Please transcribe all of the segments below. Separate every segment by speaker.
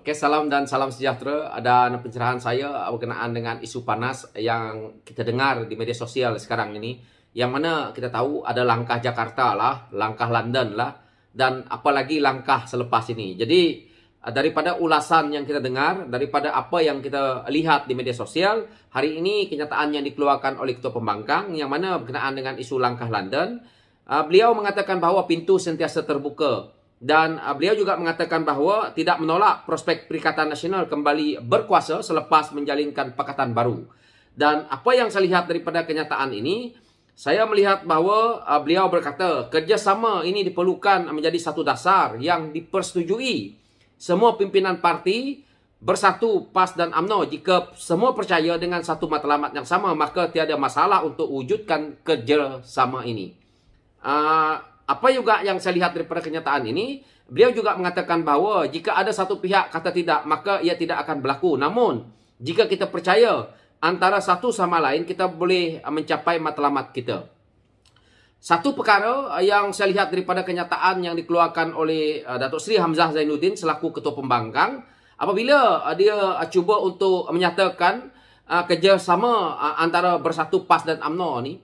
Speaker 1: Okey, salam dan salam sejahtera Ada pencerahan saya berkenaan dengan isu panas yang kita dengar di media sosial sekarang ini. Yang mana kita tahu ada langkah Jakarta lah, langkah London lah dan apalagi langkah selepas ini. Jadi daripada ulasan yang kita dengar, daripada apa yang kita lihat di media sosial, hari ini kenyataan yang dikeluarkan oleh Ketua Pembangkang yang mana berkenaan dengan isu langkah London, ah, beliau mengatakan bahawa pintu sentiasa terbuka dan uh, beliau juga mengatakan bahawa tidak menolak prospek Perikatan Nasional kembali berkuasa selepas menjalinkan pakatan baru. Dan apa yang saya lihat daripada kenyataan ini, saya melihat bahawa uh, beliau berkata kerjasama ini diperlukan menjadi satu dasar yang dipersetujui semua pimpinan parti bersatu PAS dan AMNO jika semua percaya dengan satu matlamat yang sama maka tiada masalah untuk wujudkan kerjasama ini. Uh, apa juga yang saya lihat daripada kenyataan ini, beliau juga mengatakan bahawa jika ada satu pihak kata tidak, maka ia tidak akan berlaku. Namun, jika kita percaya antara satu sama lain, kita boleh mencapai matlamat kita. Satu perkara yang saya lihat daripada kenyataan yang dikeluarkan oleh uh, Datuk Seri Hamzah Zainuddin selaku Ketua Pembangkang, apabila uh, dia uh, cuba untuk menyatakan kerjasama antara Bersatu PAS dan AMNO ini,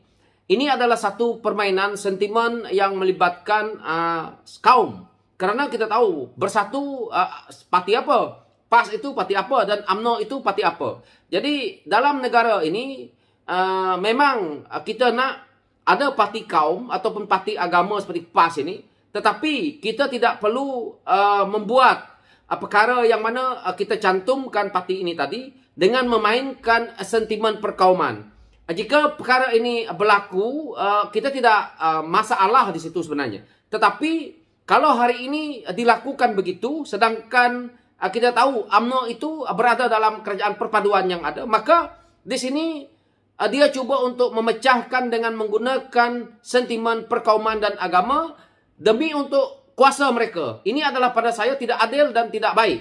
Speaker 1: ini adalah satu permainan sentimen yang melibatkan uh, kaum. Karena kita tahu bersatu uh, pati apa? PAS itu parti apa dan AMNO itu parti apa. Jadi dalam negara ini uh, memang kita nak ada parti kaum ataupun parti agama seperti PAS ini. Tetapi kita tidak perlu uh, membuat uh, perkara yang mana uh, kita cantumkan parti ini tadi dengan memainkan sentimen perkauman jika perkara ini berlaku, eh, kita tidak eh, masalah di situ sebenarnya. Tetapi kalau hari ini dilakukan begitu, sedangkan eh, kita tahu UMNO itu berada dalam kerajaan perpaduan yang ada, maka di sini dia cuba untuk memecahkan dengan menggunakan sentimen perkauman dan agama demi untuk kuasa mereka. Ini adalah pada saya tidak adil dan tidak baik.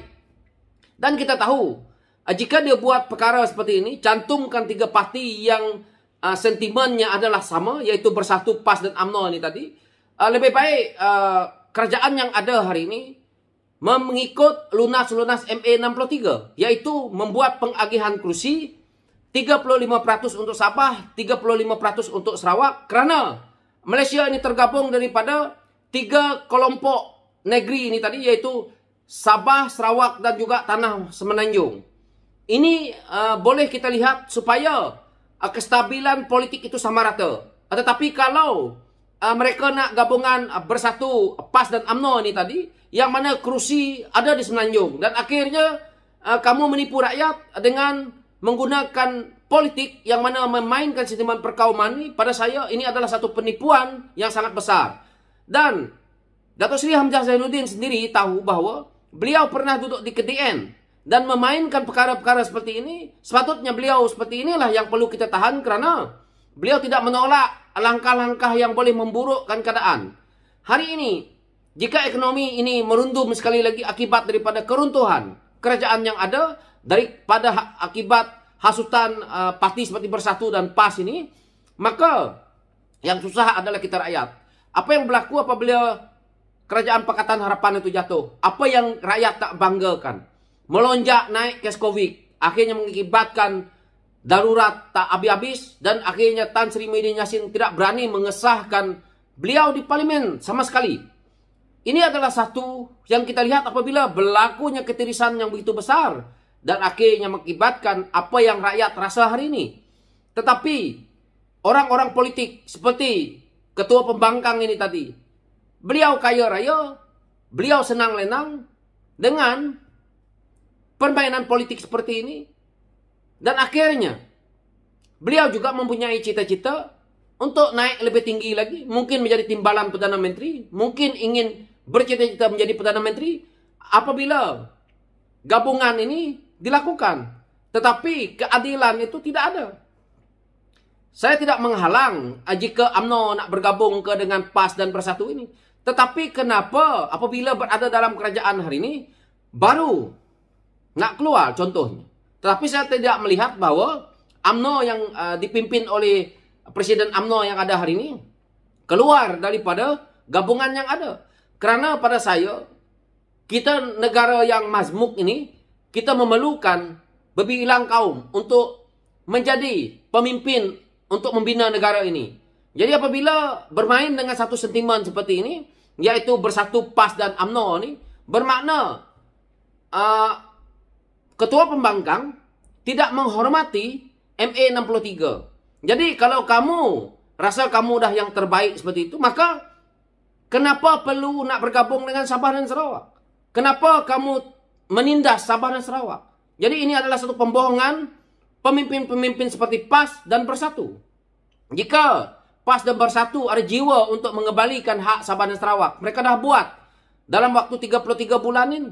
Speaker 1: Dan kita tahu, Ah, jika dia buat perkara seperti ini, cantumkan tiga parti yang uh, sentimennya adalah sama, iaitu Bersatu, PAS dan UMNO ini tadi. Uh, lebih baik uh, kerajaan yang ada hari ini mengikut lunas-lunas MA63, iaitu membuat pengagihan kerusi 35% untuk Sabah, 35% untuk Sarawak kerana Malaysia ini tergabung daripada tiga kelompok negeri ini tadi, iaitu Sabah, Sarawak dan juga Tanah Semenanjung. Ini uh, boleh kita lihat supaya uh, kestabilan politik itu sama rata. Uh, tetapi kalau uh, mereka nak gabungan uh, bersatu PAS dan UMNO ini tadi, yang mana kerusi ada di Semenanjung. Dan akhirnya uh, kamu menipu rakyat dengan menggunakan politik yang mana memainkan sistem perkauman ini, pada saya ini adalah satu penipuan yang sangat besar. Dan datuk Sri Hamzah Zainuddin sendiri tahu bahawa beliau pernah duduk di KDN dan memainkan perkara-perkara seperti ini, sepatutnya beliau seperti inilah yang perlu kita tahan kerana beliau tidak menolak langkah-langkah yang boleh memburukkan keadaan. Hari ini, jika ekonomi ini merundum sekali lagi akibat daripada keruntuhan kerajaan yang ada, daripada ha- akibat hasutan uh, parti seperti Bersatu dan PAS ini, maka yang susah adalah kita rakyat. Apa yang berlaku apabila kerajaan Pakatan Harapan itu jatuh? Apa yang rakyat tak banggakan? melonjak naik kes COVID. Akhirnya mengakibatkan darurat tak habis-habis. Dan akhirnya Tan Sri Muhyiddin Yassin tidak berani mengesahkan beliau di parlimen sama sekali. Ini adalah satu yang kita lihat apabila berlakunya ketirisan yang begitu besar. Dan akhirnya mengakibatkan apa yang rakyat rasa hari ini. Tetapi orang-orang politik seperti ketua pembangkang ini tadi. Beliau kaya raya, beliau senang lenang dengan permainan politik seperti ini. Dan akhirnya, beliau juga mempunyai cita-cita untuk naik lebih tinggi lagi. Mungkin menjadi timbalan Perdana Menteri. Mungkin ingin bercita-cita menjadi Perdana Menteri. Apabila gabungan ini dilakukan. Tetapi keadilan itu tidak ada. Saya tidak menghalang ah, jika UMNO nak bergabung ke dengan PAS dan Persatu ini. Tetapi kenapa apabila berada dalam kerajaan hari ini, baru nak keluar contohnya. Tetapi saya tidak melihat bahwa AMNO yang uh, dipimpin oleh Presiden AMNO yang ada hari ini keluar daripada gabungan yang ada. kerana pada saya, kita negara yang mazmuk ini, kita memerlukan berbilang kaum untuk menjadi pemimpin untuk membina negara ini. Jadi apabila bermain dengan satu sentimen seperti ini, yaitu bersatu PAS dan AMNO ini, bermakna uh, ketua pembangkang tidak menghormati ME 63 Jadi kalau kamu rasa kamu dah yang terbaik seperti itu, maka kenapa perlu nak bergabung dengan Sabah dan Sarawak? Kenapa kamu menindas Sabah dan Sarawak? Jadi ini adalah satu pembohongan pemimpin-pemimpin seperti PAS dan Bersatu. Jika PAS dan Bersatu ada jiwa untuk mengembalikan hak Sabah dan Sarawak, mereka dah buat dalam waktu 33 bulan ini.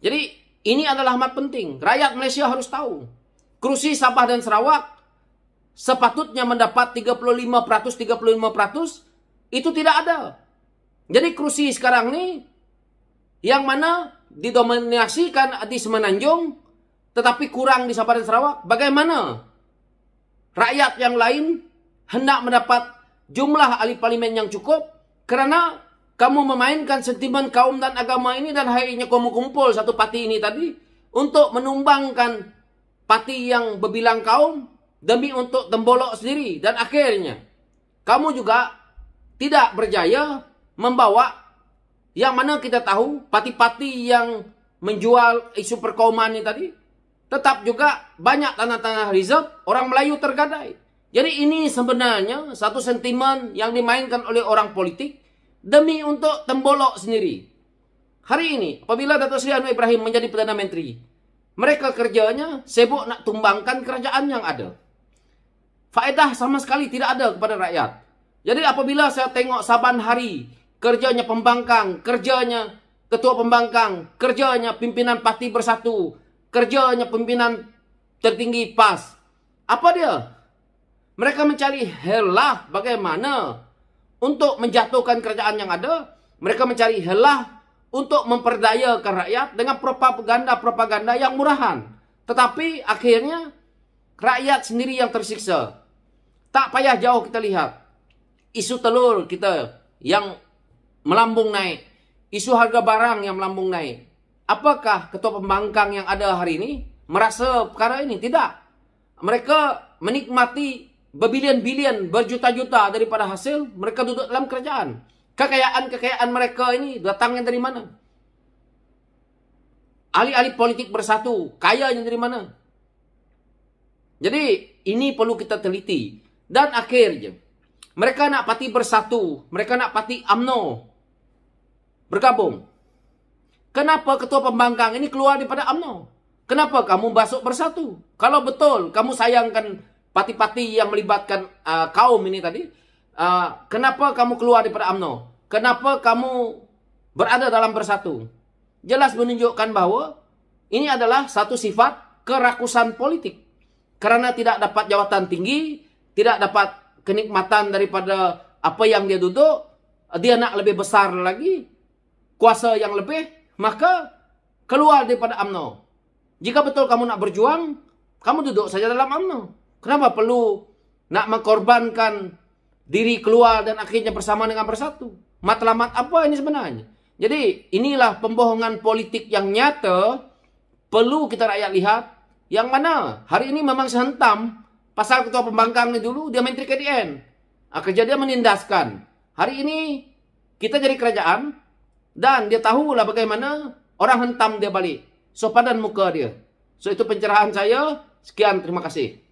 Speaker 1: Jadi ini adalah amat penting. Rakyat Malaysia harus tahu. Kerusi Sabah dan Sarawak sepatutnya mendapat 35%, 35%. Itu tidak ada. Jadi kerusi sekarang ini yang mana didominasikan di Semenanjung tetapi kurang di Sabah dan Sarawak. Bagaimana rakyat yang lain hendak mendapat jumlah ahli parlimen yang cukup karena kamu memainkan sentimen kaum dan agama ini dan hari kamu kumpul satu pati ini tadi untuk menumbangkan pati yang berbilang kaum demi untuk tembolok sendiri dan akhirnya kamu juga tidak berjaya membawa yang mana kita tahu pati-pati yang menjual isu perkauman ini tadi tetap juga banyak tanah-tanah reserve orang Melayu tergadai. Jadi ini sebenarnya satu sentimen yang dimainkan oleh orang politik demi untuk tembolok sendiri. Hari ini, apabila Dato' Sri Anwar Ibrahim menjadi Perdana Menteri, mereka kerjanya sibuk nak tumbangkan kerajaan yang ada. Faedah sama sekali tidak ada kepada rakyat. Jadi apabila saya tengok saban hari, kerjanya pembangkang, kerjanya ketua pembangkang, kerjanya pimpinan parti bersatu, kerjanya pimpinan tertinggi PAS. Apa dia? Mereka mencari helah bagaimana untuk menjatuhkan kerajaan yang ada. Mereka mencari helah untuk memperdayakan rakyat dengan propaganda-propaganda yang murahan. Tetapi akhirnya rakyat sendiri yang tersiksa. Tak payah jauh kita lihat. Isu telur kita yang melambung naik. Isu harga barang yang melambung naik. Apakah ketua pembangkang yang ada hari ini merasa perkara ini? Tidak. Mereka menikmati berbilion-bilion, berjuta-juta daripada hasil, mereka duduk dalam kerajaan. Kekayaan-kekayaan mereka ini datangnya dari mana? Ahli-ahli politik bersatu, kaya yang dari mana? Jadi, ini perlu kita teliti. Dan akhirnya, mereka nak parti bersatu, mereka nak parti amno bergabung. Kenapa ketua pembangkang ini keluar daripada amno? Kenapa kamu masuk bersatu? Kalau betul kamu sayangkan pati-pati yang melibatkan uh, kaum ini tadi. Uh, kenapa kamu keluar daripada UMNO? Kenapa kamu berada dalam bersatu? Jelas menunjukkan bahwa ini adalah satu sifat kerakusan politik. Karena tidak dapat jawatan tinggi, tidak dapat kenikmatan daripada apa yang dia duduk, dia nak lebih besar lagi, kuasa yang lebih, maka keluar daripada UMNO. Jika betul kamu nak berjuang, kamu duduk saja dalam UMNO. Kenapa perlu nak mengkorbankan diri keluar dan akhirnya bersama dengan bersatu? Matlamat apa ini sebenarnya? Jadi inilah pembohongan politik yang nyata perlu kita rakyat lihat yang mana hari ini memang sehentam pasal ketua pembangkang ini dulu dia menteri KDN. Ah, kerja dia menindaskan. Hari ini kita jadi kerajaan dan dia tahulah bagaimana orang hentam dia balik. Sopan dan muka dia. So itu pencerahan saya. Sekian terima kasih.